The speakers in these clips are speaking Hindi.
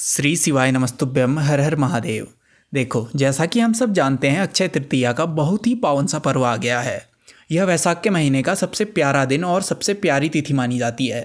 श्री शिवाय नमस्तुभ्यम हर हर महादेव देखो जैसा कि हम सब जानते हैं अक्षय तृतीया का बहुत ही पावन सा पर्व आ गया है यह वैसाख के महीने का सबसे प्यारा दिन और सबसे प्यारी तिथि मानी जाती है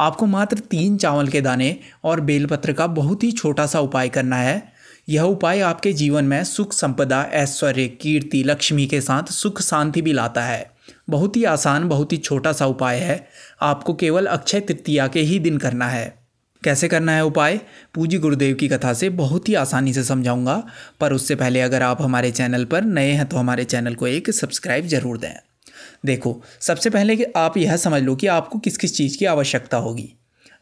आपको मात्र तीन चावल के दाने और बेलपत्र का बहुत ही छोटा सा उपाय करना है यह उपाय आपके जीवन में सुख संपदा ऐश्वर्य कीर्ति लक्ष्मी के साथ सुख शांति भी लाता है बहुत ही आसान बहुत ही छोटा सा उपाय है आपको केवल अक्षय तृतीया के ही दिन करना है कैसे करना है उपाय पूजी गुरुदेव की कथा से बहुत ही आसानी से समझाऊंगा पर उससे पहले अगर आप हमारे चैनल पर नए हैं तो हमारे चैनल को एक सब्सक्राइब ज़रूर दें देखो सबसे पहले कि आप यह समझ लो कि आपको किस किस चीज़ की आवश्यकता होगी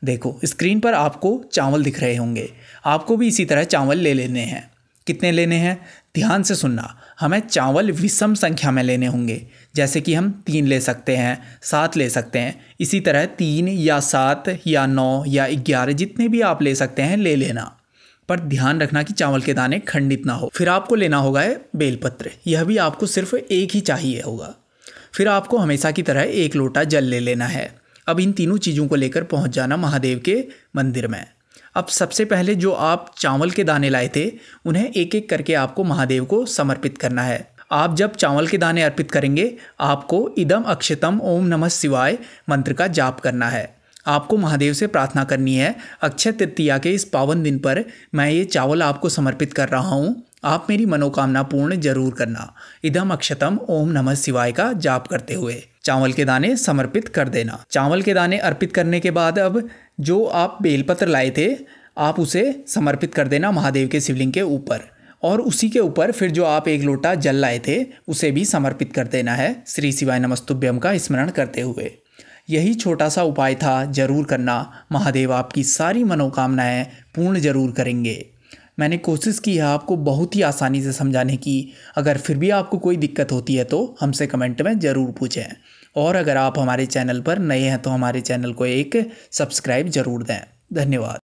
देखो स्क्रीन पर आपको चावल दिख रहे होंगे आपको भी इसी तरह चावल ले लेने हैं कितने लेने हैं ध्यान से सुनना हमें चावल विषम संख्या में लेने होंगे जैसे कि हम तीन ले सकते हैं सात ले सकते हैं इसी तरह तीन या सात या नौ या ग्यारह जितने भी आप ले सकते हैं ले लेना पर ध्यान रखना कि चावल के दाने खंडित ना हो फिर आपको लेना होगा बेलपत्र यह भी आपको सिर्फ एक ही चाहिए होगा फिर आपको हमेशा की तरह एक लोटा जल ले लेना है अब इन तीनों चीज़ों को लेकर पहुंच जाना महादेव के मंदिर में अब सबसे पहले जो आप चावल के दाने लाए थे उन्हें एक एक करके आपको महादेव को समर्पित करना है आप जब चावल के दाने अर्पित करेंगे आपको इदम अक्षतम ओम नमः शिवाय मंत्र का जाप करना है आपको महादेव से प्रार्थना करनी है अक्षय तृतीया के इस पावन दिन पर मैं ये चावल आपको समर्पित कर रहा हूँ आप मेरी मनोकामना पूर्ण जरूर करना इदम अक्षतम ओम नमः शिवाय का जाप करते हुए चावल के दाने समर्पित कर देना चावल के दाने अर्पित करने के बाद अब जो आप बेलपत्र लाए थे आप उसे समर्पित कर देना महादेव के शिवलिंग के ऊपर और उसी के ऊपर फिर जो आप एक लोटा जल लाए थे उसे भी समर्पित कर देना है श्री शिवाय नमस्तुभ्यम का स्मरण करते हुए यही छोटा सा उपाय था जरूर करना महादेव आपकी सारी मनोकामनाएं पूर्ण जरूर करेंगे मैंने कोशिश की है आपको बहुत ही आसानी से समझाने की अगर फिर भी आपको कोई दिक्कत होती है तो हमसे कमेंट में ज़रूर पूछें और अगर आप हमारे चैनल पर नए हैं तो हमारे चैनल को एक सब्सक्राइब ज़रूर दें धन्यवाद